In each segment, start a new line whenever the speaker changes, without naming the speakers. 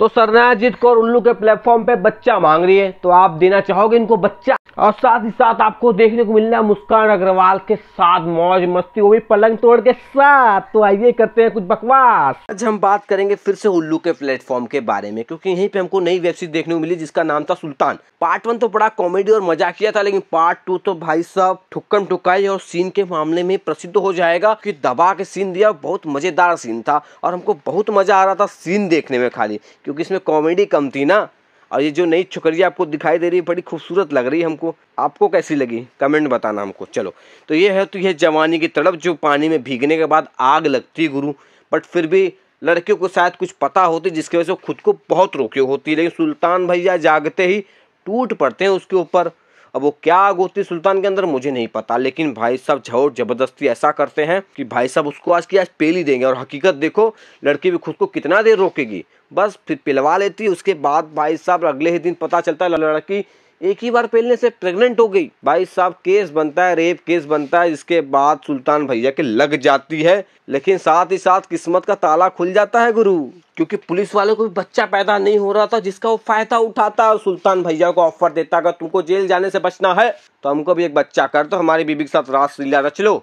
तो सरनायाजीत कौर उल्लू के प्लेटफॉर्म पे बच्चा मांग रही है तो आप देना चाहोगे इनको बच्चा और साथ ही साथ आपको देखने को मिलना मुस्कान अग्रवाल के साथ मौज मस्ती वो भी पलंग तोड़ के साथ तो आइए करते हैं कुछ बकवास आज हम बात करेंगे फिर से उल्लू के प्लेटफॉर्म के बारे में क्योंकि यहीं पे हमको नई वेब सीरीज देखने को मिली जिसका नाम था सुल्तान पार्ट वन तो बड़ा कॉमेडी और मजा किया था लेकिन पार्ट टू तो भाई साहब ठुक्कम ठुकाई और सीन के मामले में प्रसिद्ध हो जाएगा की दबा के सीन दिया बहुत मजेदार सीन था और हमको बहुत मजा आ रहा था सीन देखने में खाली क्योंकि इसमें कॉमेडी कम थी ना और ये जो नई छुकरिया आपको दिखाई दे रही है बड़ी खूबसूरत लग रही है हमको आपको कैसी लगी कमेंट बताना हमको चलो तो ये है तो यह जवानी की तड़प जो पानी में भीगने के बाद आग लगती है गुरु बट फिर भी लड़कियों को शायद कुछ पता होती जिसकी वजह से खुद को बहुत रोके होती है लेकिन सुल्तान भैया जागते ही टूट पड़ते हैं उसके ऊपर अब वो क्या गोती सुल्तान के अंदर मुझे नहीं पता लेकिन भाई साहब झोट ज़बरदस्ती ऐसा करते हैं कि भाई साहब उसको आज की आज पेल ही देंगे और हकीकत देखो लड़की भी खुद को कितना देर रोकेगी बस फिर पिलवा लेती उसके बाद भाई साहब अगले ही दिन पता चलता है लड़की एक ही बार पहले से प्रेग्नेंट हो गई भाई साहब केस बनता है रेप केस बनता है इसके बाद सुल्तान भैया के लग जाती है लेकिन साथ ही साथ किस्मत का ताला खुल जाता है गुरु क्योंकि पुलिस वाले को भी बच्चा पैदा नहीं हो रहा था जिसका वो फायदा उठाता और सुल्तान भैया को ऑफर देता अगर तुमको जेल जाने से बचना है तो हमको भी एक बच्चा कर दो तो हमारी बीबी के साथ रास लीला रच लो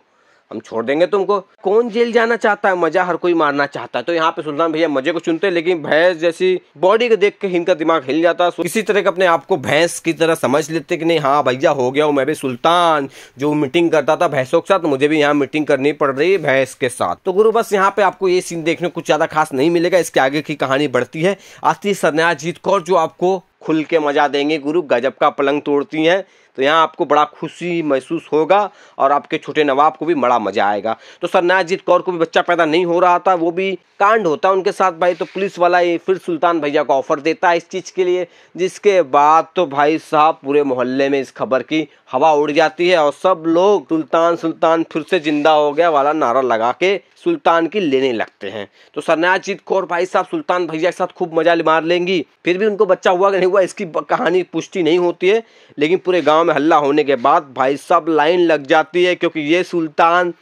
हम छोड़ देंगे तुमको कौन जेल जाना चाहता है मजा हर कोई मारना चाहता है तो यहाँ पे सुल्तान भैया मजे को चुनते हैं लेकिन भैंस जैसी बॉडी को देख के इनका दिमाग हिल जाता है किसी तरह के अपने आप को भैंस की तरह समझ लेते कि नहीं हाँ भैया हो गया हूँ मैं भी सुल्तान जो मीटिंग करता था भैंसों के साथ तो मुझे भी यहाँ मीटिंग करनी पड़ रही है भैंस के साथ तो गुरु बस यहाँ पे आपको ये सीन देखने कुछ ज्यादा खास नहीं मिलेगा इसके आगे की कहानी बढ़ती है आती सरनाजीत कौर जो आपको खुल के मजा देंगे गुरु गजब का पलंग तोड़ती हैं तो यहाँ आपको बड़ा खुशी महसूस होगा और आपके छोटे नवाब को भी बड़ा मज़ा आएगा तो नयाजीत कौर को भी बच्चा पैदा नहीं हो रहा था वो भी कांड होता उनके साथ भाई तो पुलिस वाला ये फिर सुल्तान भैया को ऑफर देता है इस चीज़ के लिए जिसके बाद तो भाई साहब पूरे मोहल्ले में इस खबर की हवा उड़ जाती है और सब लोग सुल्तान सुल्तान फिर से जिंदा हो गया वाला नारा लगा के सुल्तान की लेने लगते हैं तो सरनाजीत कौर भाई साहब सुल्तान भैया के साथ खूब मजा मार लेंगी फिर भी उनको बच्चा हुआ कि नहीं हुआ इसकी कहानी पुष्टि नहीं होती है लेकिन पूरे गाँव में हल्ला होने के बाद भाई सब लाइन लग जाती है क्योंकि ये सुल्तान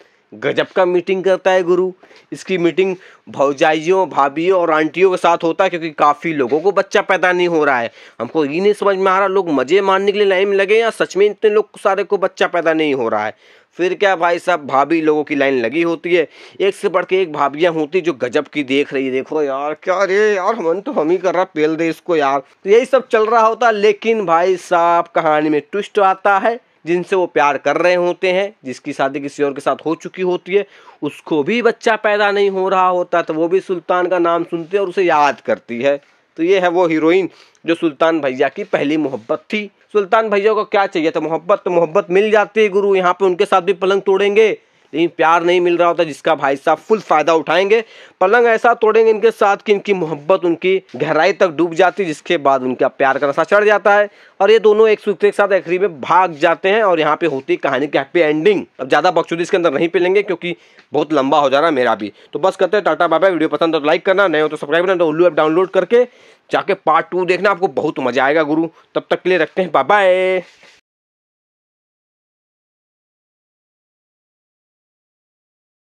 गजब का मीटिंग करता है गुरु इसकी मीटिंग भौजाइयों भाभीियों और आंटियों के साथ होता है क्योंकि काफ़ी लोगों को बच्चा पैदा नहीं हो रहा है हमको ये नहीं समझ में आ रहा लोग मज़े मारने के लिए लाइन में लगे या सच में इतने लोग सारे को बच्चा पैदा नहीं हो रहा है फिर क्या भाई साहब भाभी लोगों की लाइन लगी होती है एक से बढ़ के एक भाभियाँ होती जो गजब की देख रही है देखो यार क्या रे यार हमन तो हम ही कर रहा पेल दे इसको यार तो यही सब चल रहा होता लेकिन भाई साहब कहानी में ट्विस्ट आता है जिनसे वो प्यार कर रहे होते हैं जिसकी शादी किसी और के साथ हो चुकी होती है उसको भी बच्चा पैदा नहीं हो रहा होता तो वो भी सुल्तान का नाम सुनती है और उसे याद करती है तो ये है वो हीरोइन जो सुल्तान भैया की पहली मोहब्बत थी सुल्तान भैया को क्या चाहिए था तो मोहब्बत तो मोहब्बत मिल जाती है गुरु यहाँ पे उनके साथ भी पलंग तोड़ेंगे लेकिन प्यार नहीं मिल रहा होता जिसका भाई साहब फुल फ़ायदा उठाएंगे पलंग ऐसा तोड़ेंगे इनके साथ कि इनकी मोहब्बत उनकी गहराई तक डूब जाती है जिसके बाद उनका प्यार का रसा चढ़ जाता है और ये दोनों एक सूत्र के साथ आखिरी में भाग जाते हैं और यहाँ पे होती कहानी की हैप्पी एंडिंग अब ज़्यादा बकचोदी इसके अंदर नहीं पिलेंगे क्योंकि बहुत लंबा हो जा रहा है मेरा भी तो बस करते हैं टाटा बाबा वीडियो पसंद है तो लाइक करना नहीं हो तो सब्सक्राइब करना तो उल्लू ऐप डाउनलोड करके जाके पार्ट टू देखना आपको बहुत मजा आएगा गुरु तब तक के लिए रखते हैं बाबा